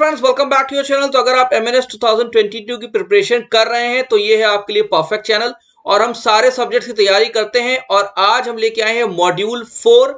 friends welcome back to your channel तो अगर आप एम 2022 की प्रिपरेशन कर रहे हैं तो ये है आपके लिए परफेक्ट चैनल और हम सारे सब्जेक्ट्स की तैयारी करते हैं और आज हम लेके आए हैं मॉड्यूल फोर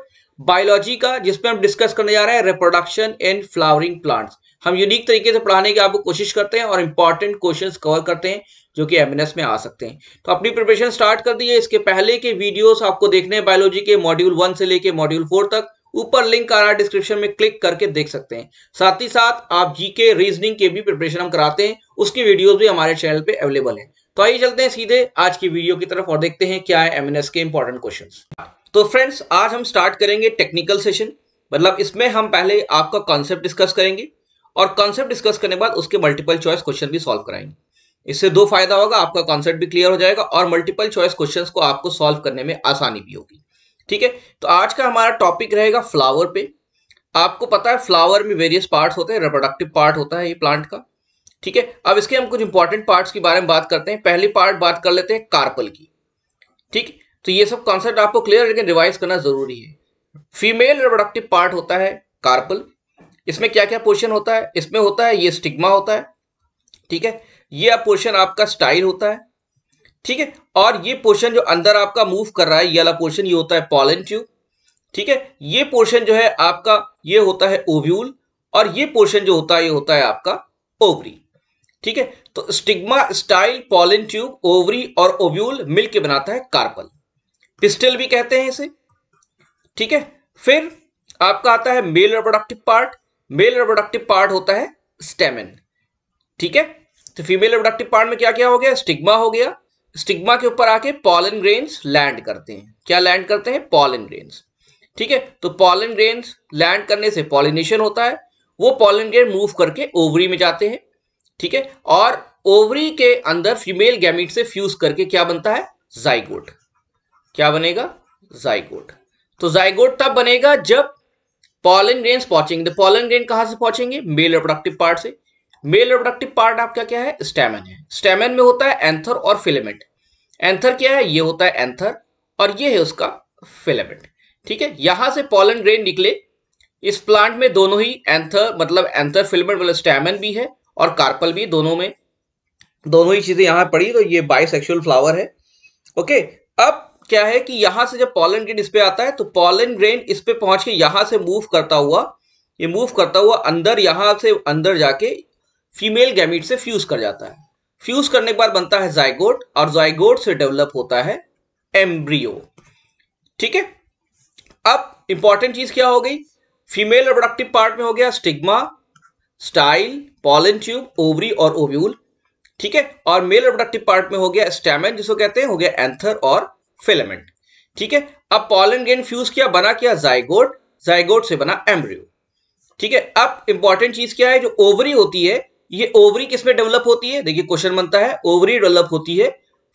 बायोलॉजी का जिसमें हम डिस्कस करने जा रहे हैं रिप्रोडक्शन एंड फ्लावरिंग प्लांट्स हम यूनिक तरीके से पढ़ाने की आपको कोशिश करते हैं और इंपॉर्टेंट क्वेश्चन कवर करते हैं जो कि एमएनएस में आ सकते हैं तो अपनी प्रिपरेशन स्टार्ट कर दी इसके पहले के वीडियोस आपको देखने हैं बायोलॉजी के मॉड्यूल वन से लेके मॉड्यूल फोर तक ऊपर लिंक आ रहा है डिस्क्रिप्शन में क्लिक करके देख सकते हैं साथ ही साथ आप जीके रीजनिंग के भी प्रिपरेशन हम कराते हैं उसकी वीडियोस भी हमारे चैनल पे अवेलेबल है तो आइए चलते हैं सीधे आज की वीडियो की तरफ और देखते हैं क्या है एमएनएस के इंपॉर्टेंट क्वेश्चन तो फ्रेंड्स आज हम स्टार्ट करेंगे टेक्निकल सेशन मतलब इसमें हम पहले आपका कॉन्सेप्ट डिस्कस करेंगे और कॉन्सेप्ट डिस्कस करने के बाद उसके मल्टीपल चॉइस क्वेश्चन भी सॉल्व कराएंगे इससे दो फायदा होगा आपका कॉन्सेप्ट भी क्लियर हो जाएगा और मल्टीपल चॉइस क्वेश्चंस को आपको सॉल्व करने में आसानी भी होगी ठीक है तो आज का हमारा टॉपिक रहेगा फ्लावर पे आपको पता है फ्लावर में वेरियस पार्ट्स होते हैं रिप्रोडक्टिव पार्ट होता है ये प्लांट का ठीक है अब इसके हम कुछ इंपॉर्टेंट पार्ट्स के बारे में बात करते हैं पहली पार्ट बात कर लेते हैं कार्पल की ठीक तो ये सब कॉन्सेप्ट आपको क्लियर लेकिन रिवाइज करना जरूरी है फीमेल रिप्रोडक्टिव पार्ट होता है कार्पल इसमें क्या क्या पोर्शन होता है इसमें होता है ये स्टिग्मा होता है ठीक है ये पोर्शन आपका स्टाइल होता है ठीक है और ये पोर्शन जो अंदर आपका मूव कर रहा है ये वाला पोर्शन ये होता है पॉलन ट्यूब ठीक है ये पोर्शन जो है आपका ये होता है ओव्यूल और ये पोर्शन जो होता है ये होता है आपका ओवरी ठीक है तो stigma style pollen tube ovary और ओव्यूल मिलकर बनाता है कार्पल पिस्टल भी कहते हैं इसे ठीक है फिर आपका आता है male reproductive part male reproductive part होता है स्टेमन ठीक है तो फीमेल रिप्रोडक्टिव पार्ट में क्या क्या हो गया स्टिग्मा हो गया स्टिग्मा के ऊपर आके पॉलन ग्रेन्स लैंड करते हैं क्या लैंड करते हैं पॉलन ग्रेन्स ठीक है तो पॉलन ग्रेन्स लैंड करने से पॉलिनेशन होता है वो पॉलन ग्रेन मूव करके ओवरी में जाते हैं ठीक है और ओवरी के अंदर फीमेल गैमिट से फ्यूज करके क्या बनता है जाइगोट क्या बनेगा जाइगोट तो जाइगोट तब बनेगा जब पॉलन ग्रेन्स पहुंचेंगे तो पॉलन ग्रेन कहां से पहुंचेंगे मेल रिप्रोडक्टिव पार्ट से मेल रिप्रोडक्टिव पार्ट आपका क्या है स्टेमन है स्टेमन में होता है एंथर और फिलेमेंट एंथर क्या है ये होता है एंथर और ये है उसका फिलेमेंट ठीक है यहां से पॉलन ग्रेन निकले इस प्लांट में दोनों ही एंथर मतलब एंथर फिलेमेंट मतलब स्टेमन भी है और कार्पल भी दोनों में दोनों ही चीजें यहां पड़ी तो ये बाइसेक्सुअल फ्लावर है ओके अब क्या है कि यहां से जब पॉलन ग्रेन इस पे आता है तो पॉलन ग्रेन इस पे पहुंच के यहां से मूव करता हुआ ये मूव करता हुआ अंदर यहां से अंदर जाके फीमेल गैमिट से फ्यूज कर जाता है फ्यूज करने के बाद बनता है जायगोट और जायगोट से डेवलप होता है एम्ब्रियो ठीक है अब इंपॉर्टेंट चीज क्या हो गई फीमेल रिप्रोडक्टिव पार्ट में हो गया stigma style pollen tube ovary और ओव्यूल ठीक है और मेल रिप्रोडक्टिव पार्ट में हो गया स्टेमन जिसको कहते हैं हो गया एंथर और फिलेमेंट ठीक है अब पॉलन गेन फ्यूज किया बना क्या जायगोट जायगोट से बना एम्ब्रियो ठीक है अब इंपॉर्टेंट चीज क्या है जो ओवरी होती है ये ओवरी किसमें डेवलप होती है देखिए क्वेश्चन बनता है ओवरी डेवलप होती है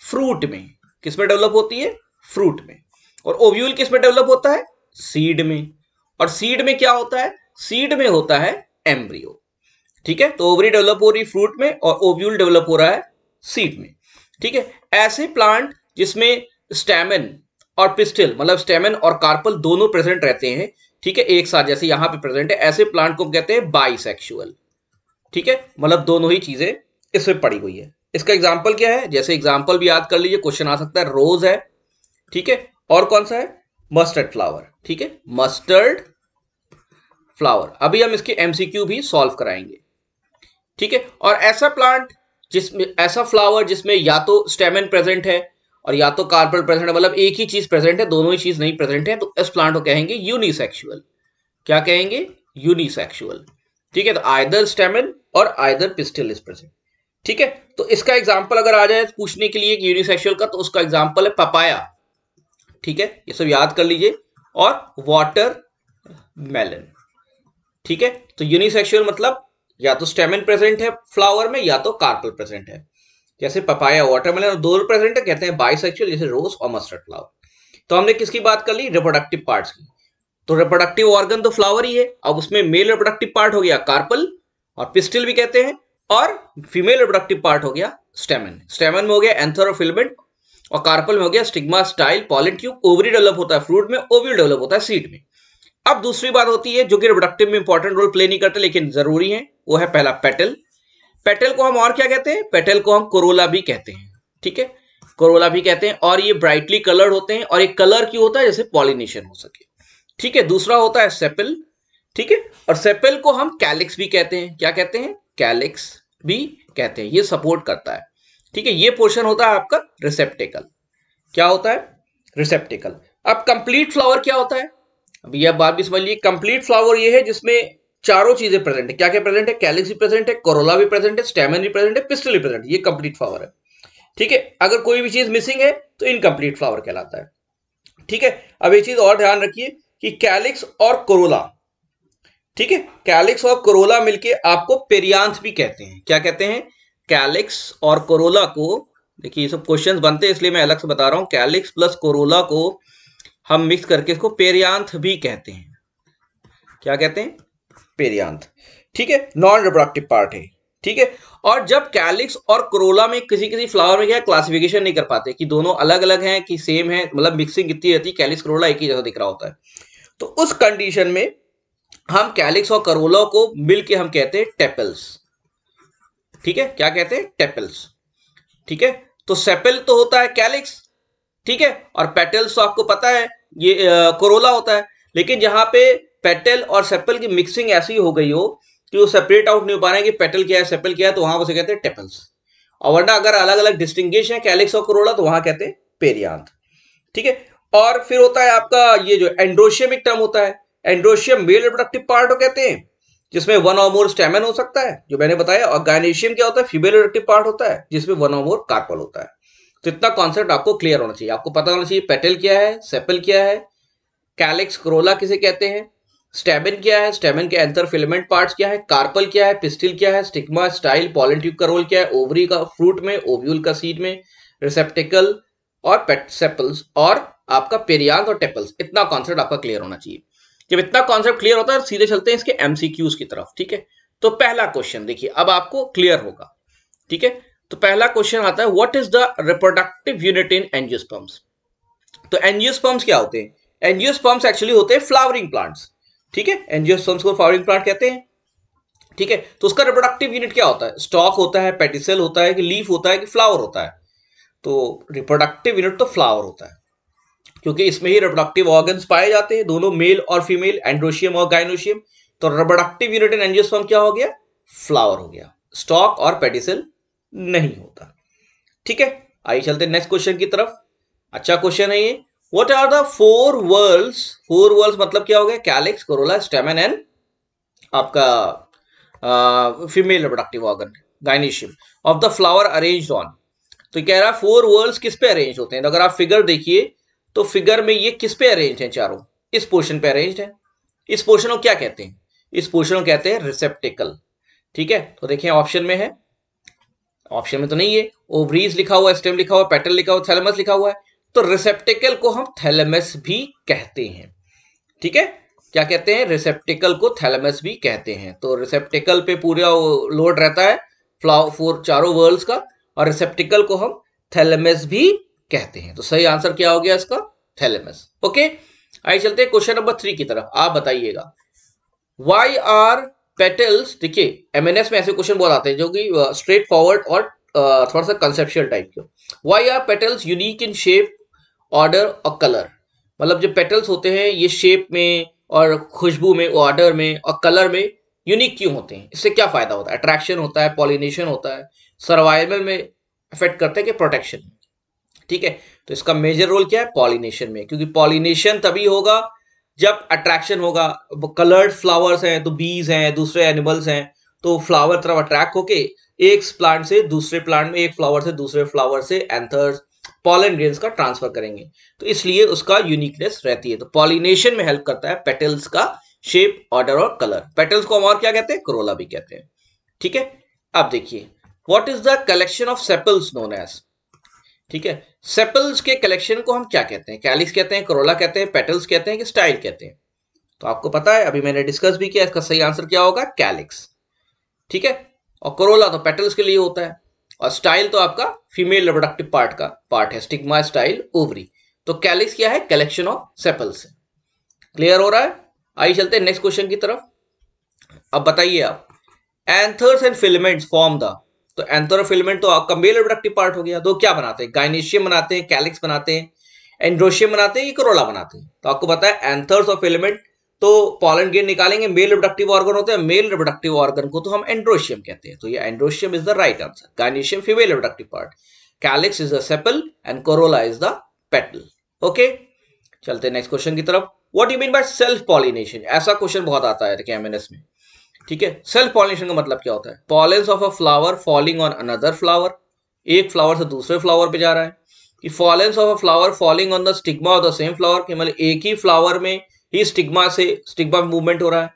फ्रूट में किसमें डेवलप होती है फ्रूट में और ओव्यूल किसमें डेवलप होता है सीड में और सीड में क्या होता है सीड में होता है एम्ब्रियो ठीक है तो ओवरी डेवलप हो रही फ्रूट में और ओव्यूल डेवलप हो रहा है सीड में ठीक है ऐसे प्लांट जिसमें स्टेमन और पिस्टिल मतलब स्टेमन और कार्पल दोनों प्रेजेंट रहते हैं ठीक है एक साथ जैसे यहां पे प्रेजेंट है ऐसे प्लांट को कहते हैं बाइसेक्सुअल ठीक है मतलब दोनों ही चीजें इसमें पड़ी हुई है इसका एग्जाम्पल क्या है जैसे एग्जाम्पल भी याद कर लीजिए क्वेश्चन आ सकता है रोज है ठीक है और कौन सा है मस्टर्ड फ्लावर ठीक है मस्टर्ड फ्लावर अभी हम इसके एमसीक्यू भी सॉल्व कराएंगे ठीक है और ऐसा प्लांट जिसमें ऐसा फ्लावर जिसमें या तो स्टेमन प्रेजेंट है और या तो कार्पल प्रेजेंट है मतलब एक ही चीज प्रेजेंट है दोनों ही चीज नहीं प्रेजेंट है तो इस प्लांट को कहेंगे यूनिसेक्सुअल क्या कहेंगे यूनिसेक्सुअल ठीक है तो आयदर स्टेमन और आयदर पिस्टल इज प्रेजेंट ठीक है तो इसका एग्जाम्पल अगर आ जाए पूछने के लिए यूनिसेक्शुअल का तो उसका एग्जाम्पल है पपाया ठीक है ये सब याद कर लीजिए और वाटर मेलन ठीक है तो यूनिसेक्सुअल मतलब या तो स्टेमन प्रेजेंट है फ्लावर में या तो कार्पल प्रेजेंट है जैसे पपाया वाटरमेलन दो प्रेजेंट है कहते हैं बाइसेक्सुअल जैसे रोज और मस्टर्ड फ्लावर तो हमने किसकी बात कर ली रिप्रोडक्टिव पार्ट्स की तो रिप्रोडक्टिव ऑर्गन तो फ्लावर ही है अब उसमें मेल रिप्रोडक्टिव पार्ट हो गया कार्पल और पिस्टिल भी कहते हैं और फीमेल रिप्रोडक्टिव पार्ट हो गया स्टेमन स्टेमन में हो गया एंथरोफिलमेंट और कार्पल में हो गया stigma style pollen tube ovary develop होता है फ्रूट में ओवरी डेवलप होता है सीड में अब दूसरी बात होती है जो कि रिप्रोडक्टिव में इंपॉर्टेंट रोल प्ले नहीं करते लेकिन जरूरी है वो है पहला पेटल पेटल को हम और क्या कहते हैं पेटल को हम कोरोला भी कहते हैं ठीक है कोरोला भी कहते हैं और ये ब्राइटली कलर्ड होते हैं और ये कलर क्यों होता है जैसे पॉलिनेशन हो सके ठीक है दूसरा होता है सेपल ठीक है और सेपल को हम कैलिक्स भी कहते हैं क्या कहते हैं कैलिक्स भी कहते हैं ये सपोर्ट करता है ठीक है ये पोर्शन होता है आपका रिसेप्टिकल क्या होता है रिसेप्टिकल अब कंप्लीट फ्लावर क्या होता है अब यह बात भी समझ लीजिए कंप्लीट फ्लावर ये है जिसमें चारों चीजें प्रेजेंट है क्या क्या प्रेजेंट है कैलिक्स भी प्रेजेंट है कोरोला भी प्रेजेंट है स्टेमन भी प्रेजेंट है पिस्टल भी प्रेजेंट ये कंप्लीट फ्लावर है ठीक है अगर कोई भी चीज मिसिंग है तो इनकम्प्लीट फ्लावर कहलाता है ठीक है अब ये चीज और ध्यान रखिए कि कैलिक्स और कोरोला ठीक है कैलिक्स और कोरोला मिलके आपको पेरियांथ भी कहते हैं क्या कहते हैं कैलिक्स और कोरोला को देखिए ये सब क्वेश्चंस बनते हैं इसलिए मैं अलग से बता रहा हूँ कैलिक्स प्लस कोरोला को हम मिक्स करके इसको पेरियांथ भी कहते हैं क्या कहते हैं पेरियांथ ठीक है नॉन रिप्रोडक्टिव पार्ट है ठीक है और जब कैलिक्स और कोरोला में किसी किसी फ्लावर में क्या क्लासिफिकेशन नहीं कर पाते कि दोनों अलग अलग हैं कि सेम है मतलब मिक्सिंग कितनी रहती है कैलिक्स करोला एक ही जगह दिख रहा होता है तो उस कंडीशन में हम कैलिक्स और करोला को मिलके हम कहते हैं टेपल्स ठीक है क्या कहते हैं टेपल्स ठीक है तो सेपल तो होता है कैलिक्स ठीक है और पेटल्स तो आपको पता है ये करोला होता है लेकिन जहां पे पेटल और सेपल की मिक्सिंग ऐसी हो गई हो कि वो सेपरेट आउट नहीं हो पा रहे कि पेटल क्या है सेपल क्या है तो वहां उसे कहते हैं टेपल्स और वरना अगर अलग अलग डिस्टिंग्विश है कैलिक्स और करोला तो वहां कहते हैं पेरियांत ठीक है और फिर होता है आपका ये जो एंड्रोशियम एक टर्म होता है एंड्रोशियम मेल रिप्रोडक्टिव पार्ट हो कहते हैं जिसमें वन और मोर स्टेमन हो सकता है जो मैंने बताया और गायनेशियम क्या होता है फीमेल रिप्रोडक्टिव पार्ट होता है जिसमें वन और मोर कार्पल होता है तो इतना कॉन्सेप्ट आपको क्लियर होना चाहिए आपको पता होना चाहिए पेटल क्या है सेपल क्या है कैलेक्स क्रोला किसे कहते हैं स्टेबन क्या है स्टेबन के एंथर फिलेमेंट पार्ट्स क्या है कार्पल क्या है पिस्टिल क्या है स्टिग्मा स्टाइल पॉलिट्यूब का रोल क्या है ओवरी का फ्रूट में ओव्यूल का सीड में रिसेप्टिकल और पेट सेपल्स और आपका पेरियांग और टेपल्स इतना कॉन्सेप्ट आपका क्लियर होना चाहिए जब इतना कॉन्सेप्ट क्लियर होता है सीधे चलते हैं इसके एमसीक्यूज की तरफ ठीक है तो पहला क्वेश्चन देखिए अब आपको क्लियर होगा ठीक है तो पहला क्वेश्चन आता है what is the reproductive unit in angiosperms तो एनजियोस्पर्म्स क्या होते हैं एनजियोस्पर्म्स एक्चुअली होते हैं फ्लावरिंग प्लांट्स ठीक है एनजियोस्पर्म्स को फ्लावरिंग प्लांट कहते हैं ठीक है तो उसका रिप्रोडक्टिव यूनिट क्या होता है स्टॉक होता है पेटिसल होता है कि लीफ होता है कि फ्लावर होता है तो रिप्रोडक्टिव यूनिट तो फ्लावर होता है क्योंकि इसमें ही रिप्रोडक्टिव ऑर्गन पाए जाते हैं दोनों मेल और फीमेल एंड्रोशियम और गाइनोशियम तो रिप्रोडक्टिव यूनिट इन एंजियोस्पर्म क्या हो गया फ्लावर हो गया स्टॉक और पेडिसल नहीं होता ठीक है आइए चलते नेक्स्ट क्वेश्चन की तरफ अच्छा क्वेश्चन है ये what are the four whorl four whorl मतलब क्या हो गया कैलिक्स कोरोला स्टेमन एंड आपका female reproductive organ gynoecium of the flower arrange on तो कह रहा है फोर वर्ल्ड किस पे अरेंज होते हैं तो अगर आप फिगर देखिए तो फिगर में ये किस पे अरेंज है चारों इस पोर्शन पे अरेंज है इस पोर्शन को क्या कहते हैं इस पोर्शन को कहते हैं रिसेप्टिकल ठीक है तो देखिए ऑप्शन में है ऑप्शन में तो नहीं है ओवरीज लिखा हुआ स्टेम लिखा हुआ पेटल लिखा हुआ थैलेमस लिखा हुआ है तो रिसेप्टिकल को हम थैलेमस भी कहते हैं ठीक है क्या कहते हैं रिसेप्टिकल को थैलेमस भी कहते हैं तो रिसेप्टिकल पे पूरा लोड रहता है फ्लावर चारों वर्ल्ड का और रिसेप्टिकल को हम थैलेमस भी कहते हैं तो सही आंसर क्या हो गया इसका थैलेमस ओके आइए चलते हैं क्वेश्चन नंबर थ्री की तरफ आप बताइएगा वाई आर पेटल्स देखिए एमएनएस में ऐसे क्वेश्चन बहुत आते हैं जो कि स्ट्रेट फॉरवर्ड और थोड़ा सा कंसेप्शुअल टाइप के why are petals unique in shape order और कलर मतलब जो पेटल्स होते हैं ये शेप में और खुशबू में ऑर्डर में और कलर में यूनिक क्यों होते हैं इससे क्या फायदा होता है अट्रैक्शन होता है पॉलिनेशन होता है सर्वाइवल में इफेक्ट करते हैं कि प्रोटेक्शन ठीक है तो इसका मेजर रोल क्या है पॉलिनेशन में क्योंकि पॉलिनेशन तभी होगा जब अट्रैक्शन होगा कलर्ड फ्लावर्स हैं तो बीज हैं दूसरे एनिमल्स हैं तो फ्लावर तरफ अट्रैक्ट होके एक प्लांट से दूसरे प्लांट में एक फ्लावर से दूसरे फ्लावर से एंथर्स पॉलन ग्रेन्स का ट्रांसफर करेंगे तो इसलिए उसका यूनिकनेस रहती है तो पॉलिनेशन में हेल्प करता है पेटल्स का शेप ऑर्डर और कलर पेटल्स को हम और क्या कहते हैं करोला भी कहते हैं ठीक है अब देखिए what is the collection of sepals known as ठीक है सेपल्स के कलेक्शन को हम क्या कहते हैं कैलिस कहते हैं करोला कहते हैं पेटल्स कहते हैं कि स्टाइल कहते हैं तो आपको पता है अभी मैंने डिस्कस भी किया इसका सही आंसर क्या होगा कैलिक्स ठीक है और करोला तो पेटल्स के लिए होता है और स्टाइल तो आपका फीमेल रिप्रोडक्टिव पार्ट का पार्ट है स्टिग्मा स्टाइल ओवरी तो कैलिक्स क्या है कलेक्शन ऑफ सेपल्स क्लियर हो रहा है आइए चलते हैं नेक्स्ट क्वेश्चन की तरफ अब बताइए आप anthers and filaments form the तो एंथोरोफिलमेंट तो आपका मेल रिप्रोडक्टिव पार्ट हो गया तो क्या बनाते हैं गाइनेशियम बनाते हैं कैलिक्स बनाते हैं एंड्रोशियम बनाते हैं ये करोला बनाते हैं तो आपको पता है एंथर्स और फिलमेंट तो पॉलन गेन निकालेंगे मेल रिप्रोडक्टिव ऑर्गन होते हैं मेल रिप्रोडक्टिव ऑर्गन को तो हम एंड्रोशियम कहते हैं तो ये androecium is the right answer gynoecium female reproductive part calyx is the sepal and corolla is the petal okay चलते नेक्स्ट क्वेश्चन की तरफ what you mean by self pollination ऐसा क्वेश्चन बहुत आता है एमएनएस में ठीक है सेल्फ पॉलिनेशन का मतलब क्या होता है pollens of a flower falling on another flower एक फ्लावर से दूसरे फ्लावर मतलब पे जा रहा है कि pollens of a flower falling on the stigma of the same flower मतलब एक ही फ्लावर में ही स्टिग्मा से स्टिग्मा में मूवमेंट हो रहा है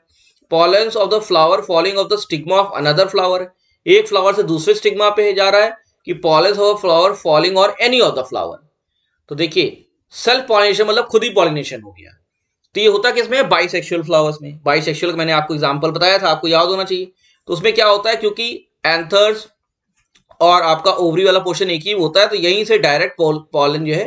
pollens of the flower falling of the stigma of another flower एक फ्लावर से दूसरे स्टिग्मा पे जा रहा है कि pollens of a flower falling on any of the flower तो देखिए सेल्फ पॉलिनेशन मतलब खुद ही पॉलिनेशन हो गया तो ये होता है कि इसमें फ्लावर्स में बाइसेक्सुअल का मैंने आपको एग्जाम्पल बताया था आपको याद होना चाहिए तो उसमें क्या होता है क्योंकि एंथर्स और आपका ओवरी वाला पोर्शन एक ही होता है तो यहीं से डायरेक्ट पॉलन जो है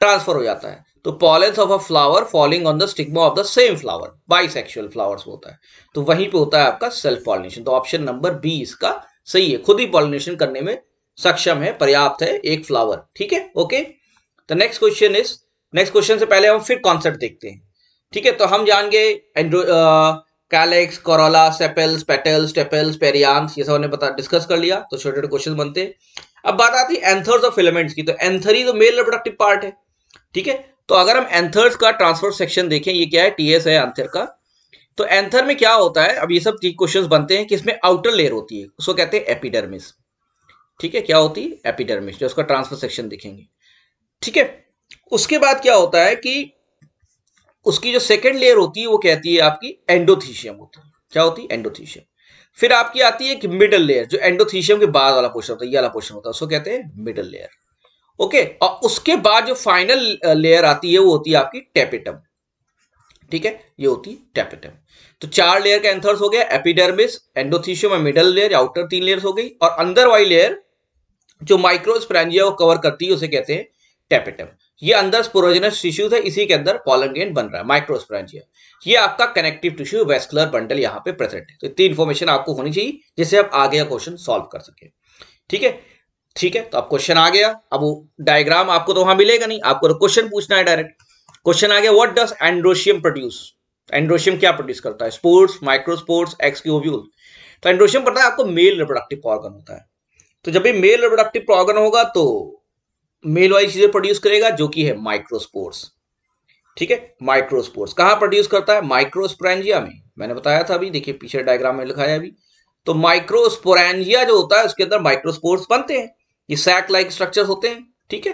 ट्रांसफर हो जाता है तो pollens of a flower falling on the stigma of the same flower bisexual flowers होता है तो वहीं पे होता है आपका सेल्फ पॉलिनेशन तो ऑप्शन नंबर बी इसका सही है खुद ही पॉलिनेशन करने में सक्षम है पर्याप्त है एक फ्लावर ठीक है ओके तो next question is next question से पहले हम फिर कॉन्सेप्ट देखते हैं ठीक है तो हम जान गए calyx corolla sepals petals tepals perianths ये सब हमने बता डिस्कस कर लिया तो छोटे छोटे क्वेश्चन बनते अब बात आती है एंथर्स और फिलामेंट्स की तो एंथर ही तो मेल रिप्रोडक्टिव पार्ट है ठीक है तो अगर हम एंथर्स का ट्रांसफर सेक्शन देखें ये क्या है टीएस है एंथर का तो एंथर में क्या होता है अब ये सब क्वेश्चंस बनते हैं कि इसमें आउटर लेयर होती है उसको कहते हैं एपिडर्मिस ठीक है क्या होती है एपिडर्मिस जो उसका ट्रांसफर सेक्शन देखेंगे ठीक है उसके बाद क्या होता है कि उसकी जो सेकेंड लेयर होती है वो कहती है आपकी एंडोथीशियम होती है क्या होती है एंडोथीशियम फिर आपकी आती है एक मिडल लेयर जो एंडोथीशियम के बाद वाला पोर्शन होता है ये वाला पोर्शन होता है उसको कहते हैं मिडल लेयर ओके और उसके बाद जो फाइनल लेयर आती है वो होती है आपकी टेपिटम ठीक है ये होती है टेपिटम तो चार लेयर का एंथर्स हो गया एपिडर्मिस एंडोथीशियम और मिडल लेयर आउटर तीन लेयर हो गई और अंदर वाली लेयर जो माइक्रोस्प्रेंजिया को कवर करती है उसे कहते हैं टेपिटम ये अंदर स्पोरोजेनस टिश्यू है इसी के अंदर पॉलन बन रहा है माइक्रोस्प्रांजिया ये आपका कनेक्टिव टिश्यू वेस्कुलर बंडल यहाँ पे प्रेजेंट है तो इतनी इन्फॉर्मेशन आपको होनी चाहिए जिससे आप आगे का क्वेश्चन सॉल्व कर सके ठीक है ठीक है तो अब क्वेश्चन आ गया अब डायग्राम आपको तो वहां मिलेगा नहीं आपको तो क्वेश्चन पूछना है डायरेक्ट क्वेश्चन आ गया what does androecium produce androecium क्या प्रोड्यूस करता है स्पोर्ट्स माइक्रोस्पोर्ट्स एक्सक्यूब्यूल तो एंड्रोशियम पता है आपको मेल रिप्रोडक्टिव ऑर्गन होता है तो जब भी मेल रिप्रोडक्टिव ऑर्गन होगा तो मेल वाली चीजें प्रोड्यूस करेगा जो कि है माइक्रोस्पोर्स ठीक है माइक्रोस्पोर्स कहां प्रोड्यूस करता है माइक्रोस्पोरेंजिया में मैंने बताया था अभी देखिए पीछे डायग्राम में लिखा है अभी तो माइक्रोस्पोरेंजिया जो होता है उसके अंदर माइक्रोस्पोर्स बनते हैं ये सैक लाइक स्ट्रक्चर होते हैं ठीक है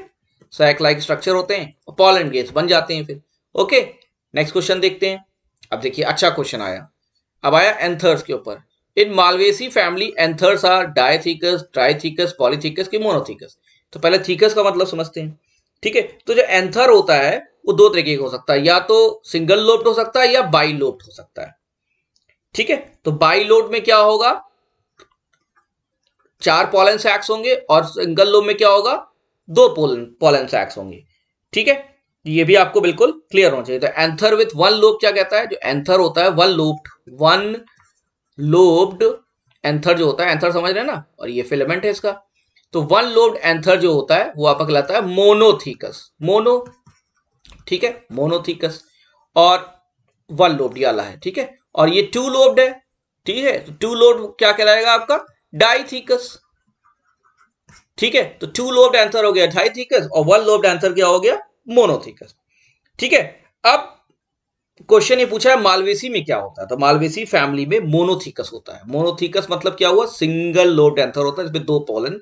सैक लाइक स्ट्रक्चर होते हैं पॉलन गेट्स बन जाते हैं फिर ओके नेक्स्ट क्वेश्चन देखते हैं अब देखिए अच्छा क्वेश्चन आया अब आया एंथर्स के ऊपर in Malvaceae family anthers are dithecous trithecous polythecous की मोनोथिकस तो पहले थीकस का मतलब समझते हैं ठीक है तो जो एंथर होता है वो दो तरीके का हो सकता है या तो सिंगल लोप्ड हो सकता है या बाई लोप्ड हो सकता है ठीक है तो बाई लोड में क्या होगा चार पोलन सैक्स होंगे और सिंगल लोब में क्या होगा दो पोलन पोलन सैक्स होंगे ठीक है ये भी आपको बिल्कुल क्लियर होना चाहिए तो एंथर विथ वन लोब क्या कहता है जो एंथर होता है one lobed one lobed anther जो होता है एंथर समझ रहे हैं ना और ये फिलेमेंट है इसका तो वन लोब्ड एंथर जो होता है वो आपका कहलाता है मोनोथीकस मोनो ठीक है मोनोथीकस और वन लोब्ड वाला है ठीक है और ये टू लोब्ड है ठीक है तो टू लोब्ड क्या कहलाएगा आपका डाइथीकस ठीक है तो टू लोब्ड आंसर हो गया डाइथीकस और वन लोब्ड एंथर क्या हो गया मोनोथीकस ठीक है अब क्वेश्चन ये पूछा है मालवेसी में क्या होता है तो मालवेसी फैमिली में मोनोथीकस होता है मोनोथीकस मतलब क्या हुआ सिंगल लोब्ड एंथर होता है जिसमें दो पोलन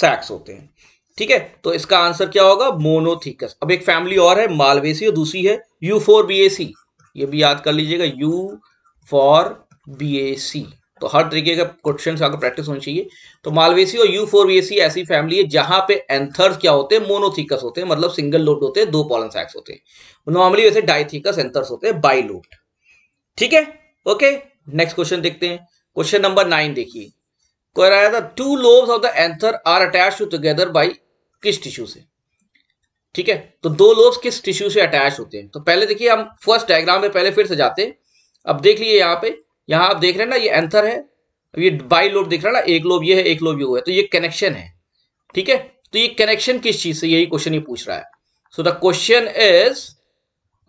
सैक्स होते हैं ठीक है तो इसका आंसर क्या होगा मोनोथिकस अब एक फैमिली और है मालवेसी और दूसरी है U four B A C ये भी याद कर लीजिएगा U for B A C तो हर तरीके का क्वेश्चन आपको प्रैक्टिस होनी चाहिए तो मालवेसी और U four B A C ऐसी फैमिली है जहां पे एंथर्स क्या होते हैं मोनोथिकस होते हैं मतलब सिंगल लोड होते हैं दो पॉलन सैक्स होते हैं नॉर्मली वैसे डाइथिकस एंथर्स होते हैं बाई लोड ठीक है ओके नेक्स्ट क्वेश्चन देखते हैं क्वेश्चन नंबर नाइन देखिए कराया था two lobes of the anther are attach to together by किस टिश्यू से ठीक है तो दो लोब्स किस टिश्यू से अटैच होते हैं तो पहले देखिए हम फर्स्ट डायग्राम में पहले फिर से जाते हैं अब देख लीजिए यहाँ पे यहाँ आप देख रहे हैं ना ये एंथर है ये बाई लोब देख रहे हैं ना एक लोब ये है एक लोब ये हुआ है तो ये कनेक्शन है ठीक है तो ये कनेक्शन किस चीज से यही क्वेश्चन ये पूछ रहा है सो द क्वेश्चन इज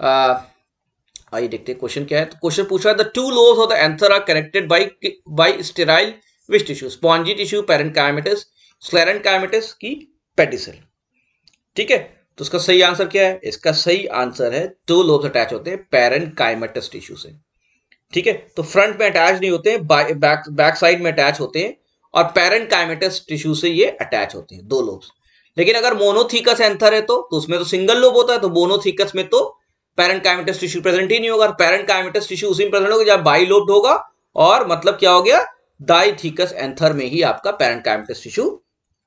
आइए देखते हैं क्वेश्चन क्या है तो क्वेश्चन पूछ रहा है the two lobes of the anther are connected by by sterile which tissue spongy tissue parenchymatous sclerenchymatous की पेटिसल ठीक है तो इसका सही आंसर क्या है इसका सही आंसर है दो लोब्स अटैच होते हैं पेरेंट पेरेंटकाइमेटिस टिश्यू से ठीक है तो फ्रंट में अटैच नहीं होते बैक बैक साइड में अटैच होते हैं और पेरेंट पेरेंटकाइमेटिस टिश्यू से ये अटैच होते हैं दो लोब्स लेकिन अगर मोनोथीकस एंथर है तो, तो उसमें तो सिंगल लोब होता है तो मोनोथीकस में तो पेरेंट काइमेटस टिश्यू प्रेजेंट ही नहीं होगा और पेरेंट काइमेटस टिश्यू उसी में प्रेजेंट होगा जब बाई लोब्ड होगा और मतलब क्या हो गया दाइथीकस एंथर में ही आपका पैरेंटाइमस टिश्यू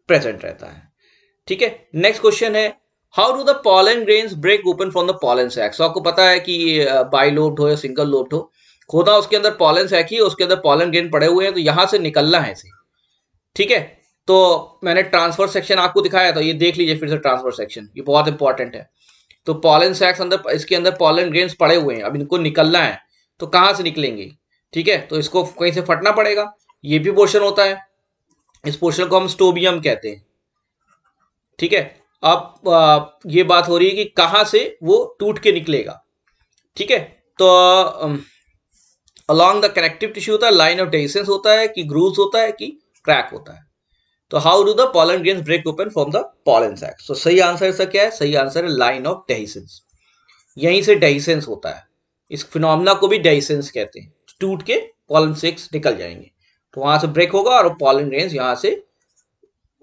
प्रेजेंट रहता है ठीक है नेक्स्ट क्वेश्चन है how do the pollen grains break open from the pollen sac so आपको पता है कि बाई लोट हो या सिंगल लोट हो खोदा उसके अंदर पॉलन सैक ही उसके अंदर पॉलन ग्रेन पड़े हुए हैं तो यहां से निकलना है इसे ठीक है तो मैंने ट्रांसफर सेक्शन आपको दिखाया था ये देख लीजिए फिर से ट्रांसफर सेक्शन ये बहुत इंपॉर्टेंट है तो पॉलन सैक्स अंदर इसके अंदर पॉलन ग्रेन पड़े हुए हैं अब इनको निकलना है तो कहाँ से निकलेंगे ठीक है तो इसको कहीं से फटना पड़ेगा ये भी पोर्शन होता है इस पोर्शन को हम स्टोबियम कहते हैं ठीक है अब ये बात हो रही है कि कहाँ से वो टूट के निकलेगा ठीक है तो अलॉन्ग द कनेक्टिव टिश्यू होता है लाइन ऑफ डेसेंस होता है कि ग्रूव होता है कि क्रैक होता है तो how do the pollen grain break open from the pollen sac so सही आंसर इसका क्या है सही आंसर है लाइन ऑफ डेहीसेंस यहीं से डेहीसेंस होता है इस फिनोमिना को भी डेहीसेंस कहते हैं टूट के पॉलन सिक्स निकल जाएंगे तो वहां से ब्रेक होगा और पॉलन रेंज यहां से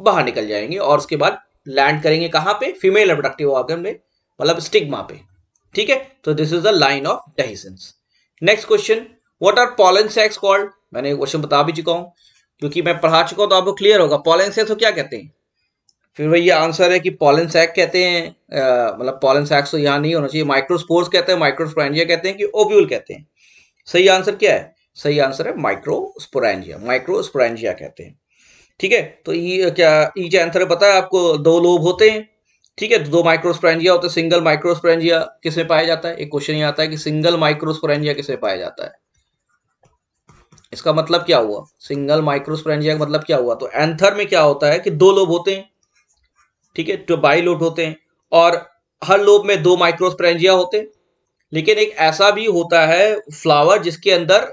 बाहर निकल जाएंगे और उसके बाद लैंड करेंगे कहां पे फीमेल रिप्रोडक्टिव ऑर्गन में मतलब स्टिग्मा पे ठीक है तो this is the line of dehiscence next question what are pollen sacs called मैंने क्वेश्चन बता भी चुका हूँ क्योंकि मैं पढ़ा चुका हूं तो आपको क्लियर होगा पॉलन सेक्स को क्या कहते हैं फिर वही आंसर है कि पॉलन सैक कहते हैं मतलब पॉलन सैक्स तो यहाँ नहीं होना चाहिए माइक्रोस्पोर्स कहते हैं माइक्रोस्प्रांजिया कहते हैं कि ओव्यूल कहते हैं सही आंसर क्या है सही आंसर है माइक्रोस्पोरेंजिया माइक्रोस्पोरेंजिया कहते हैं ठीक है तो ये क्या ईच आंसर पता है आपको दो लोब होते हैं ठीक है दो माइक्रोस्पोरेंजिया होते हैं सिंगल माइक्रोस्पोरेंजिया किसमें पाया जाता है एक क्वेश्चन ये आता है कि सिंगल माइक्रोस्पोरेंजिया किसमें पाया जाता है इसका मतलब क्या हुआ सिंगल माइक्रोस्पोरेंजिया का मतलब क्या हुआ तो एंथर में क्या होता है कि दो लोब होते हैं ठीक है तो बाई लोब होते हैं और हर लोब में दो माइक्रोस्पोरेंजिया होते हैं लेकिन एक ऐसा भी होता है फ्लावर जिसके अंदर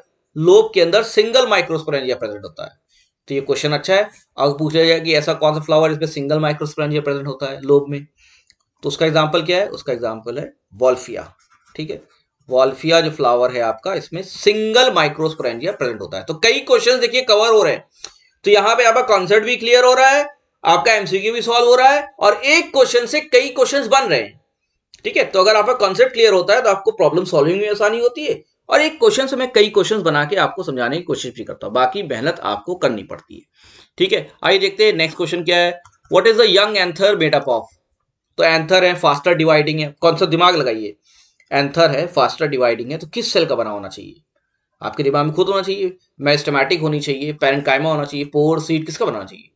लोब के अंदर सिंगल माइक्रोस्पोरेंजिया प्रेजेंट होता है तो ये क्वेश्चन अच्छा है अब पूछ लिया जाए कि ऐसा कौन सा फ्लावर जिसमें सिंगल माइक्रोस्पोरेंजिया प्रेजेंट होता है लोब में तो उसका एग्जाम्पल क्या है उसका एग्जाम्पल है वॉल्फिया ठीक है वॉल्फिया जो फ्लावर है आपका इसमें सिंगल माइक्रोस्पोरेंजिया प्रेजेंट होता है तो कई क्वेश्चन देखिए कवर हो रहे हैं तो यहाँ पे आपका कॉन्सेप्ट भी क्लियर हो रहा है आपका एमसीक्यू भी सॉल्व हो रहा है और एक क्वेश्चन से कई क्वेश्चंस बन रहे हैं ठीक है तो अगर आपका कॉन्सेप्ट क्लियर होता है तो आपको प्रॉब्लम सॉल्विंग में आसानी होती है और एक क्वेश्चन से मैं कई क्वेश्चन बना के आपको समझाने की कोशिश भी करता हूँ बाकी मेहनत आपको करनी पड़ती है ठीक है आइए देखते हैं नेक्स्ट क्वेश्चन क्या है what is the young anther made up of तो एंथर है फास्टर डिवाइडिंग है कौन सा दिमाग लगाइए एंथर है फास्टर डिवाइडिंग है तो किस सेल का बना होना चाहिए आपके दिमाग में खुद होना चाहिए मैस्टमैटिक होनी चाहिए कायमा होना चाहिए पोर सीट किसका बनाना चाहिए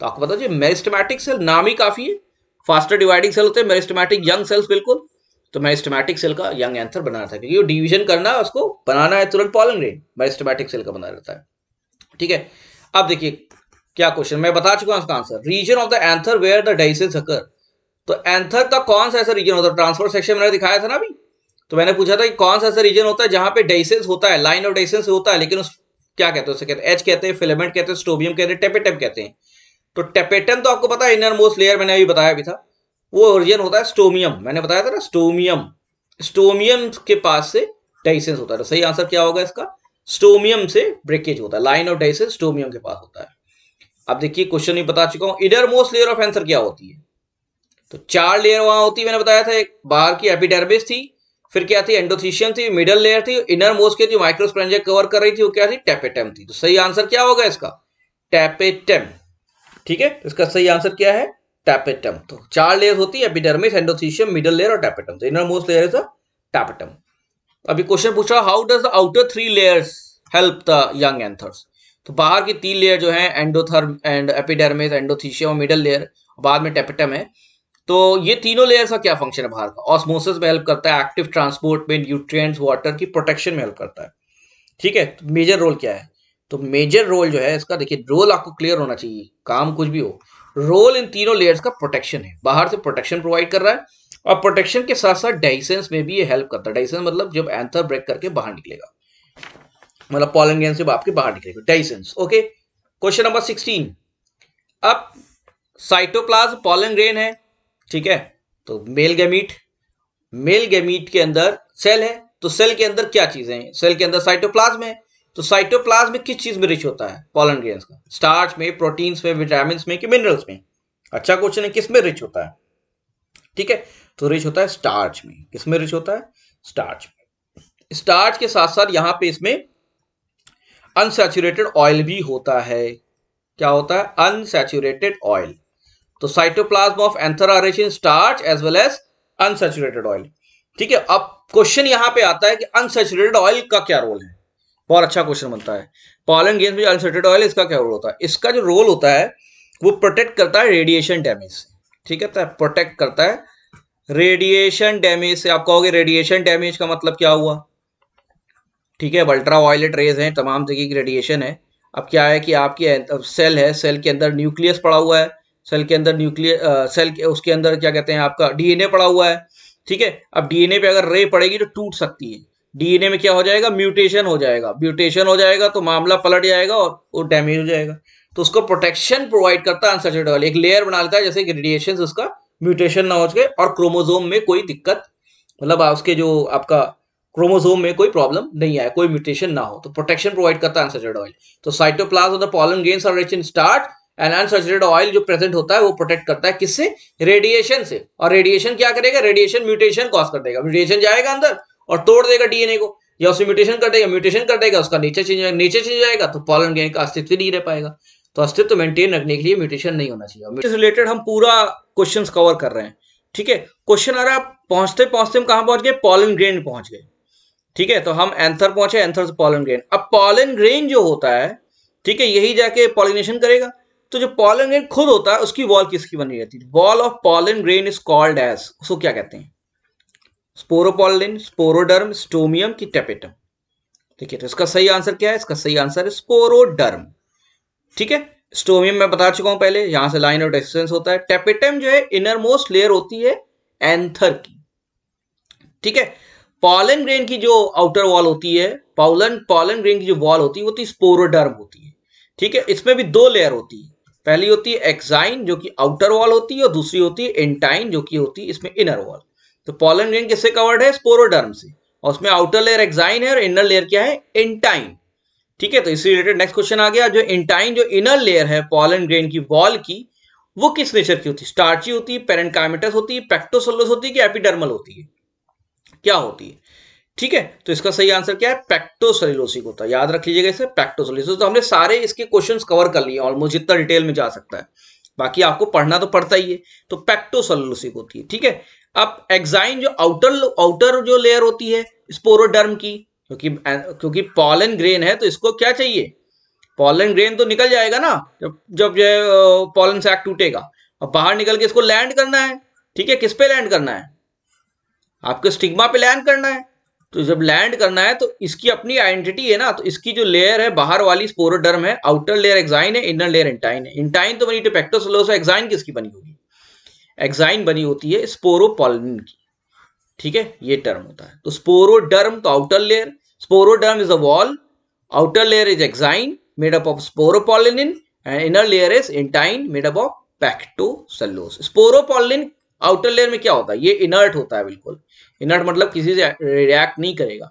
तो आपको पता चाहिए मैस्टमैटिक सेल नाम ही काफ़ी है फास्टर डिवाइडिंग सेल होते हैं मेरिस्टमैटिक यंग सेल्स बिल्कुल तो मेरिस्टमैटिक सेल का यंग एंथर बना रहता है क्योंकि वो डिवीजन करना है उसको बनाना है तुरंत पॉलन रेन मेरिस्टमैटिक सेल का बना रहता है ठीक है अब देखिए क्या क्वेश्चन मैं बता चुका हूँ उसका answer region of the anther where the dehiscence occur तो एंथर का कौन सा ऐसा रीजन होता है ट्रांसफर सेक्शन मैंने दिखाया था ना अभी तो मैंने पूछा था कि कौन सा ऐसा रीजन होता है जहाँ पे डाइसेस होता है लाइन ऑफ डाइसेस होता है लेकिन उस क्या कहते हैं उसे कहते हैं एच कहते हैं फिलेमेंट कहते हैं स्टोबियम कहते हैं टेपेटेप कहते हैं तो टेपेटन तो आपको पता है इनर मोस्ट लेयर मैंने अभी बताया भी था वो ओरिजिन होता है स्टोमियम मैंने बताया था ना स्टोमियम स्टोमियम के पास से डाइसेंस होता है तो सही आंसर क्या होगा इसका स्टोमियम से ब्रेकेज होता है लाइन ऑफ डाइसेंस स्टोमियम के पास होता है अब देखिए क्वेश्चन भी बता चुका हूं innermost layer of answer क्या होती है तो चार लेयर वहां होती है मैंने बताया था एक बाहर की एपिडर्मिस थी फिर क्या थी एंडोथीशियम थी मिडल लेयर थी इनर मोस्ट के जो माइक्रोस्प्रेंजा कवर कर रही थी वो क्या थी टेपेटम थी तो सही आंसर क्या होगा इसका टेपेटम ठीक है तो इसका सही आंसर क्या है टैपेटम तो चार लेयर होती तो है एपिडर्मिस एंडोथीशियम मिडल लेयर और टैपेटम तो innermost layer is tapetum अभी क्वेश्चन पूछा how does the outer three layers help the young anthers तो बाहर की तीन लेयर जो है एंडोथर्म एंड एपिडर्मिस एंडोथीशियम और मिडल लेयर बाद में टेपेटम है तो ये तीनों लेयर्स का क्या फंक्शन है बाहर का ऑस्मोसिस में हेल्प करता है एक्टिव ट्रांसपोर्ट में न्यूट्रिएंट्स वाटर की प्रोटेक्शन में हेल्प करता है ठीक है तो मेजर रोल क्या है तो मेजर रोल जो है इसका देखिए रोल आपको क्लियर होना चाहिए काम कुछ भी हो रोल इन तीनों लेयर्स का प्रोटेक्शन है बाहर से प्रोटेक्शन प्रोवाइड कर रहा है और प्रोटेक्शन के साथ साथ डाइसेंस में भी ये हेल्प करता है डाइसेंस मतलब जब एंथर ब्रेक करके बाहर निकलेगा मतलब पॉलन गेंस आपके बाहर निकलेगा dehiscence okay question number sixteen अब साइटोप्लाज्म पॉलन ग्रेन है ठीक है तो मेल गैमीट मेल गैमीट के अंदर सेल है तो सेल के अंदर क्या चीजें हैं सेल के अंदर साइटोप्लाज्म है तो साइटोप्लाज्म किस चीज में रिच होता है पॉलन ग्रेन का स्टार्च में प्रोटीन्स में विटामिन में कि मिनरल्स में अच्छा क्वेश्चन है किसमें रिच होता है ठीक है तो रिच होता है स्टार्च में किसमें रिच होता है स्टार्च में स्टार्च के साथ साथ यहाँ पे इसमें अनसेचुरेटेड ऑयल भी होता है क्या होता है अनसेचुरेटेड ऑयल तो cytoplasm of anther starch as well as unsaturated oil ठीक है अब क्वेश्चन यहां पे आता है कि अनसेचुरेटेड ऑयल का क्या रोल है और अच्छा क्वेश्चन बनता है पॉलन गेंद में जो अनसेटेड ऑयल इसका क्या रोल होता है इसका जो रोल होता है वो प्रोटेक्ट करता है रेडिएशन डैमेज ठीक है प्रोटेक्ट तो करता है रेडिएशन डैमेज से आप कहोगे रेडिएशन डैमेज का मतलब क्या हुआ ठीक है अल्ट्रा वायलेट रेज हैं तमाम तरीके की रेडिएशन है अब क्या है कि आपकी सेल है सेल के अंदर न्यूक्लियस पड़ा हुआ है सेल के अंदर न्यूक्लियर सेल के उसके अंदर क्या कहते हैं आपका डीएनए पड़ा हुआ है ठीक है अब डीएनए पे अगर रे पड़ेगी तो टूट सकती है डीएनए में क्या हो जाएगा म्यूटेशन हो जाएगा म्यूटेशन हो जाएगा तो मामला पलट जाएगा और वो डैमेज हो जाएगा तो उसको प्रोटेक्शन प्रोवाइड करता है अनसर्टेड वाले एक लेयर बना लेता है जैसे कि रेडिएशन उसका म्यूटेशन ना हो सके और क्रोमोजोम में कोई दिक्कत मतलब उसके जो आपका क्रोमोजोम में कोई प्रॉब्लम नहीं आए कोई म्यूटेशन ना हो तो प्रोटेक्शन प्रोवाइड करता है अनसर्टेड ऑयल तो cytoplasm the pollen grains are rich in starch and oil जो प्रेजेंट होता है वो प्रोटेक्ट करता है किससे रेडिएशन से और रेडिएशन क्या करेगा रेडिएशन म्यूटेशन कॉज कर देगा म्यूटेशन जाएगा अंदर और तोड़ देगा डीएनए को या उसे म्यूटेशन कर देगा म्यूटेशन कर देगा उसका नीचे चेंज नीचे चेंज जाएगा तो पॉलन गैंग का अस्तित्व नहीं रह पाएगा तो अस्तित्व मेंटेन रखने के लिए म्यूटेशन नहीं होना चाहिए रिलेटेड हम पूरा क्वेश्चन कवर कर रहे हैं ठीक है क्वेश्चन आ रहा है पहुंचते पहुंचते हम कहां पहुंच गए पॉलन ग्रेन पहुंच गए ठीक है तो हम एंथर पहुंचे एंथर से पॉलन ग्रेन अब पॉलन ग्रेन जो होता है ठीक है यही जाके पॉलिनेशन करेगा तो जो पॉलन ग्रेन खुद होता है उसकी वॉल किसकी बनी रहती है wall of pollen grain is called as उसको क्या कहते हैं स्पोरोपोलिन स्पोरोडर्म स्टोमियम की टेपेटम ठीक है तो इसका सही आंसर क्या है इसका सही आंसर है स्पोरोडर्म ठीक है स्टोमियम मैं बता चुका हूं पहले यहां से लाइन ऑफ एक्सटेंस होता है टेपेटम जो है इनर मोस्ट लेयर होती है एंथर की ठीक है पॉलन ग्रेन की जो आउटर वॉल होती है पॉलन पॉलन ग्रेन की जो वॉल होती है वो स्पोरोडर्म होती है ठीक है इसमें भी दो लेयर होती है पहली होती है एक्साइन जो कि आउटर वॉल होती है और दूसरी होती है एंटाइन जो कि होती है इसमें इनर वॉल तो पॉलन ग्रेन किससे कवर्ड है स्पोरोडर्म से और उसमें आउटर लेयर एक्साइन है और इनर लेयर क्या है इंटाइन ठीक है तो इससे रिलेटेड नेक्स्ट क्वेश्चन आ गया जो इंटाइन जो इनर लेयर है पॉलन ग्रेन की वॉल की वो किस नेचर की होती है स्टार्ची होती है पेरेंटकाइमेटस होती है पैक्टोसोलस होती है कि एपिडर्मल होती है क्या होती है ठीक है तो इसका सही आंसर क्या है पैक्टोसलिलोसिक होता है याद रख लीजिएगा इसे पैक्टोसलिलोसिक तो हमने सारे इसके क्वेश्चन कवर कर लिए ऑलमोस्ट जितना डिटेल में जा सकता है बाकी आपको पढ़ना तो पड़ता ही है तो पैक्टोसलिलोसिक होती है ठीक है अब एक्साइन जो आउटर आउटर जो लेयर होती है स्पोरोडर्म की क्योंकि क्योंकि पॉलन ग्रेन है तो इसको क्या चाहिए पॉलन ग्रेन तो निकल जाएगा ना जब जब जो है पॉलन सैक टूटेगा और बाहर निकल के इसको लैंड करना है ठीक है किस पे लैंड करना है आपको स्टिग्मा पे लैंड करना है तो जब लैंड करना है तो इसकी अपनी आइडेंटिटी है ना तो इसकी जो लेयर है बाहर वाली स्पोरोडर्म है आउटर लेयर एग्जाइन है इनर लेयर इंटाइन है इंटाइन तो बनी टिपेक्टोसलोस एक्साइन किसकी बनी होगी एक्साइन बनी होती है स्पोरोपोलिन की ठीक है ये टर्म होता है तो स्पोरोडर्म तो outer layer sporoderm is a wall outer layer is exine made of sporopollenin and inner layer is intine intine made up of pectocellulose sporopollenin outer layer में क्या होता है ये इनर्ट होता है बिल्कुल इनर्ट मतलब किसी से रिएक्ट नहीं करेगा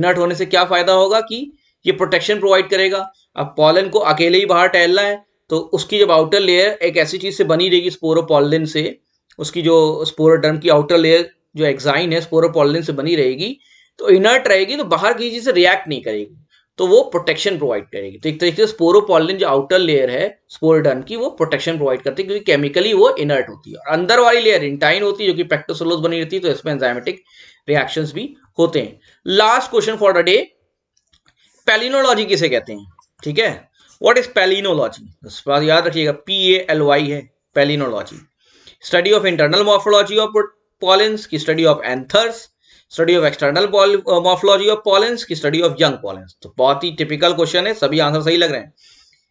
इनर्ट होने से क्या फायदा होगा कि ये प्रोटेक्शन प्रोवाइड करेगा अब पॉलन को अकेले ही बाहर टहलना है तो उसकी जब आउटर लेयर एक ऐसी चीज से बनी रहेगी स्पोरोपोलिन से उसकी जो स्पोरोडर्म की आउटर लेयर जो एग्जाइन है स्पोरोपोलिन से बनी रहेगी तो इनर्ट रहेगी तो बाहर की चीज से रिएक्ट नहीं करेगी तो वो प्रोटेक्शन प्रोवाइड करेगी तो एक तरीके से स्पोरोपोलिन जो आउटर लेयर है स्पोरडर्म की वो प्रोटेक्शन प्रोवाइड करती है क्योंकि केमिकली वो इनर्ट होती है और अंदर वाली लेयर इंटाइन होती है जो कि पैक्टोसोलोस बनी रहती है तो इसमें एंजाइमेटिक रिएक्शन भी होते हैं last question for the day palynology किसे कहते हैं ठीक है वॉट इज पेलिनोलॉजी याद रखिएगा पी ए एल वाई है palynology study of internal morphology of pollens की study of anthers study of external morphology of pollens की स्टडी ऑफ यंग पॉलेंस तो बहुत ही टिपिकल क्वेश्चन है सभी आंसर सही लग रहे हैं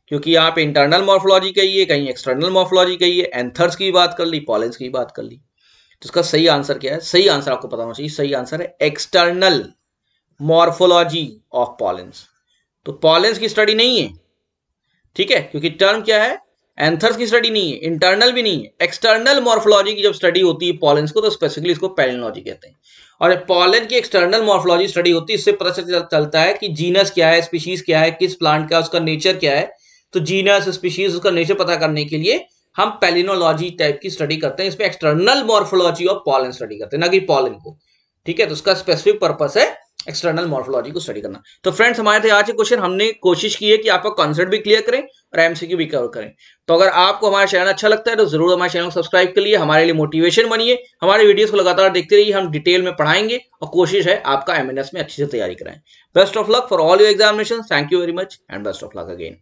क्योंकि आप इंटरनल मॉर्फोलॉजी कहिए कहीं एक्सटर्नल मॉर्फोलॉजी कहिए एंथर्स की बात कर ली पॉलेंस की बात कर ली तो इसका सही आंसर क्या है सही आंसर आपको पता होना चाहिए सही आंसर है एक्सटर्नल मॉर्फोलॉजी ऑफ पॉलेंस तो पॉलेंस की स्टडी नहीं है ठीक है क्योंकि टर्म क्या है एंथर्स की स्टडी नहीं है इंटरनल भी नहीं है एक्सटर्नल मॉर्फोलॉजी की जब स्टडी होती है पॉलेंस को तो स्पेसिफिकली इसको पेलिनोलॉजी कहते हैं और पॉलन की एक्सटर्नल मॉर्फोलॉजी स्टडी होती है इससे पता चलता है कि जीनस क्या है स्पीशीज क्या है किस प्लांट का उसका नेचर क्या है तो जीनस स्पीशीज उसका नेचर पता करने के लिए हम पेलिनोलॉजी टाइप की स्टडी करते हैं इसमें external morphology of pollen study करते हैं ना कि पॉलन को ठीक है तो उसका स्पेसिफिक पर्पस है एक्सटर्नल मॉर्फोलॉजी को स्टडी करना तो फ्रेंड्स हमारे थे आज के क्वेश्चन हमने कोशिश की है कि आपका कॉन्सेप्ट भी क्लियर करें और एमसीक्यू भी कवर करें तो अगर आपको हमारा चैनल अच्छा लगता है तो जरूर हमारे चैनल को सब्सक्राइब करिए हमारे लिए मोटिवेशन बनिए हमारे वीडियोस को लगातार देखते रहिए हम डिटेल में पढ़ाएंगे और कोशिश है आपका एमएनएस में अच्छी से तैयारी कराएं best of luck for all your examination thank you very much and best of luck again